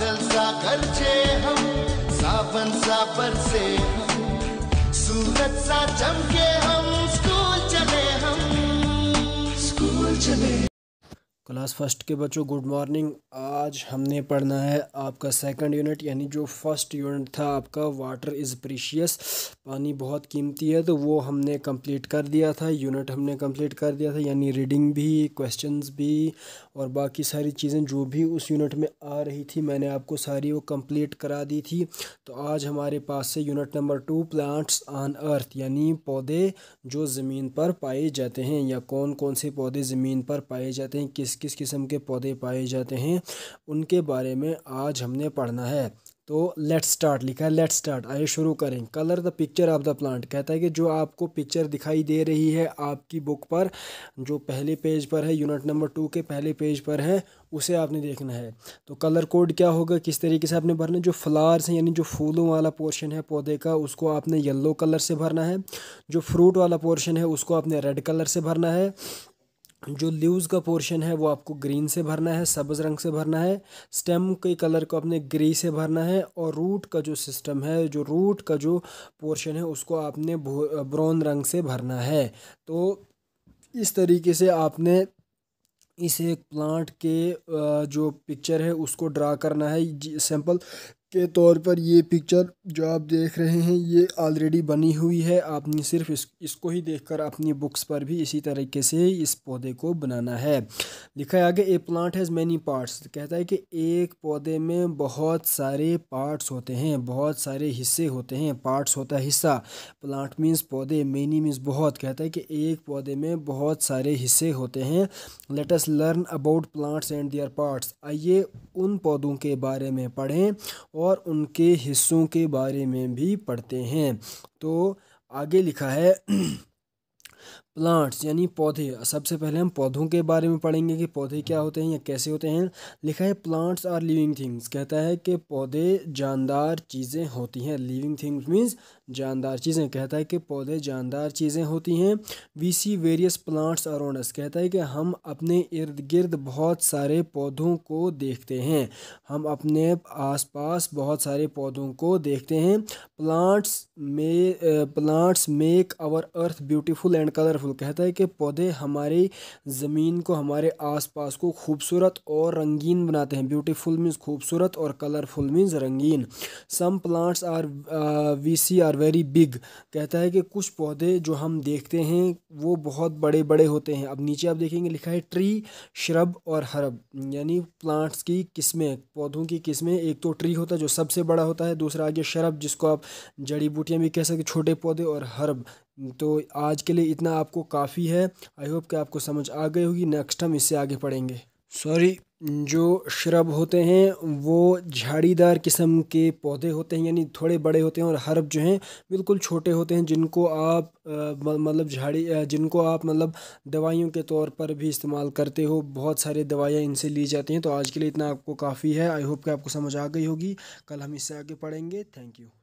बादल सा गरजे हम सावन सा बरसे हम सूरज सा चमके हम स्कूल चले हम स्कूल चले क्लास फर्स्ट के बच्चों गुड मॉर्निंग आज हमने पढ़ना है आपका सेकंड यूनिट यानी जो फर्स्ट यूनिट था आपका वाटर इज़ प्रीशियस पानी बहुत कीमती है तो वो हमने कंप्लीट कर दिया था यूनिट हमने कंप्लीट कर दिया था यानी रीडिंग भी क्वेश्चंस भी और बाकी सारी चीज़ें जो भी उस यूनिट में आ रही थी मैंने आपको सारी वो कम्प्लीट करा दी थी तो आज हमारे पास से unit number two plants on earth यानी पौधे जो ज़मीन पर पाए जाते हैं या कौन कौन से पौधे ज़मीन पर पाए जाते हैं किस किस किस्म के पौधे पाए जाते हैं उनके बारे में आज हमने पढ़ना है तो लेट स्टार्ट लिखा है लेट स्टार्ट आइए शुरू करें colour the picture of the plant कहता है कि जो आपको पिक्चर दिखाई दे रही है आपकी बुक पर जो पहले पेज पर है यूनिट नंबर टू के पहले पेज पर है उसे आपने देखना है तो कलर कोड क्या होगा किस तरीके से आपने भरना जो फ्लावर्स हैं यानी जो फूलों वाला पोर्शन है पौधे का उसको आपने येल्लो कलर से भरना है जो फ्रूट वाला पोर्शन है उसको आपने रेड कलर से भरना है जो लीव्स का पोर्शन है वो आपको ग्रीन से भरना है सब्ज़ रंग से भरना है स्टेम के कलर को आपने ग्रे से भरना है और रूट का जो सिस्टम है जो रूट का जो पोर्शन है उसको आपने ब्राउन रंग से भरना है तो इस तरीके से आपने इस एक प्लांट के जो पिक्चर है उसको ड्रा करना है सैंपल के तौर पर ये पिक्चर जो आप देख रहे हैं ये ऑलरेडी बनी हुई है आपने सिर्फ इस इसको ही देखकर अपनी बुक्स पर भी इसी तरीके से इस पौधे को बनाना है लिखा है आगे a plant has many parts कहता है कि एक पौधे में बहुत सारे पार्ट्स होते हैं बहुत सारे हिस्से होते हैं पार्ट्स होता है हिस्सा प्लांट मीन्स पौधे मैनी मीन्स बहुत कहता है कि एक पौधे में बहुत सारे हिस्से होते हैं let's learn about plants and their parts आइए उन पौधों के बारे में पढ़ें और उनके हिस्सों के बारे में भी पढ़ते हैं तो आगे लिखा है प्लांट्स यानी पौधे सबसे पहले हम पौधों के बारे में पढ़ेंगे कि पौधे क्या होते हैं या कैसे होते हैं लिखा है प्लांट्स आर लिविंग थिंग्स कहता है कि पौधे जानदार चीज़ें होती हैं लिविंग थिंग्स मीन्स जानदार चीज़ें कहता है कि पौधे जानदार चीज़ें होती हैं we see various plants around us कहता है कि हम अपने इर्द गिर्द बहुत सारे पौधों को देखते हैं हम अपने पास बहुत सारे पौधों को देखते हैं प्लांट्स में plants make our earth beautiful and colour colourful कहता है कि पौधे हमारी ज़मीन को हमारे आसपास को खूबसूरत और रंगीन बनाते हैं ब्यूटीफुल मीन्स खूबसूरत और कलरफुल मीन्स रंगीन some plants are we see are very big कहता है कि कुछ पौधे जो हम देखते हैं वो बहुत बड़े बड़े होते हैं अब नीचे आप देखेंगे लिखा है ट्री श्रब और हरब यानी प्लांट्स की किस्में पौधों की किस्में एक तो ट्री होता है जो सबसे बड़ा होता है दूसरा आगे शरब जिसको आप जड़ी बूटियाँ भी कह सकते छोटे पौधे और हर्ब तो आज के लिए इतना आपको काफ़ी है आई होप कि आपको समझ आ गई होगी नेक्स्ट हम इससे आगे पढ़ेंगे सॉरी जो श्रब होते हैं वो झाड़ीदार किस्म के पौधे होते हैं यानी थोड़े बड़े होते हैं और हर्ब जो हैं बिल्कुल छोटे होते हैं जिनको आप मतलब झाड़ी जिनको आप मतलब दवाइयों के तौर पर भी इस्तेमाल करते हो बहुत सारे दवाइयाँ इनसे ली जाती हैं तो आज के लिए इतना आपको काफ़ी है आई होप कि आपको समझ आ गई होगी कल हम इससे आगे पढ़ेंगे थैंक यू